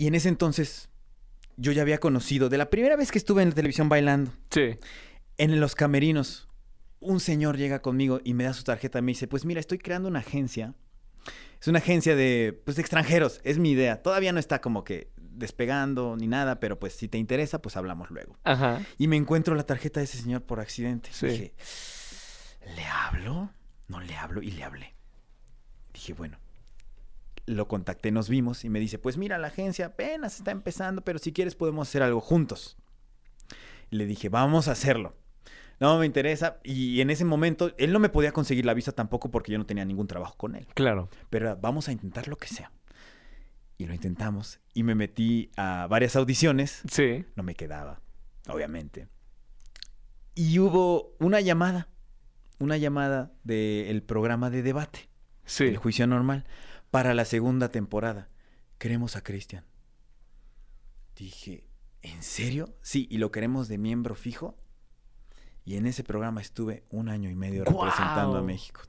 Y en ese entonces yo ya había conocido, de la primera vez que estuve en la televisión bailando, en los camerinos, un señor llega conmigo y me da su tarjeta y me dice, pues mira, estoy creando una agencia. Es una agencia de, pues, extranjeros, es mi idea. Todavía no está como que despegando ni nada, pero pues si te interesa, pues hablamos luego. Ajá. Y me encuentro la tarjeta de ese señor por accidente. Dije, ¿le hablo? No le hablo y le hablé. Dije, bueno, lo contacté, nos vimos y me dice, pues mira, la agencia apenas está empezando, pero si quieres podemos hacer algo juntos. le dije, vamos a hacerlo. No me interesa. Y en ese momento, él no me podía conseguir la visa tampoco porque yo no tenía ningún trabajo con él. Claro. Pero vamos a intentar lo que sea. Y lo intentamos. Y me metí a varias audiciones. Sí. No me quedaba, obviamente. Y hubo una llamada. Una llamada del programa de debate. Sí. El juicio normal para la segunda temporada. Queremos a Cristian. Dije, ¿en serio? Sí, y lo queremos de miembro fijo. Y en ese programa estuve un año y medio representando a México.